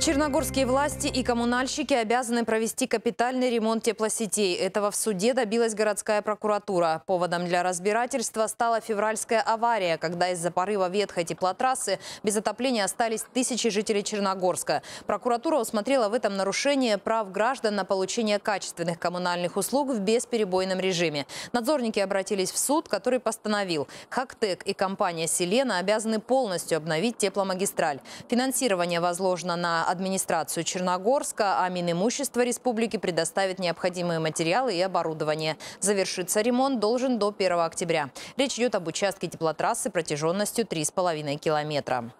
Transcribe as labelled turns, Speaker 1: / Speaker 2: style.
Speaker 1: Черногорские власти и коммунальщики обязаны провести капитальный ремонт теплосетей. Этого в суде добилась городская прокуратура. Поводом для разбирательства стала февральская авария, когда из-за порыва ветхой теплотрассы без отопления остались тысячи жителей Черногорска. Прокуратура усмотрела в этом нарушение прав граждан на получение качественных коммунальных услуг в бесперебойном режиме. Надзорники обратились в суд, который постановил, Хактек и компания «Селена» обязаны полностью обновить тепломагистраль. Финансирование возложено на администрацию Черногорска, а Минимущество республики предоставит необходимые материалы и оборудование. Завершится ремонт должен до 1 октября. Речь идет об участке теплотрассы протяженностью 3,5 километра.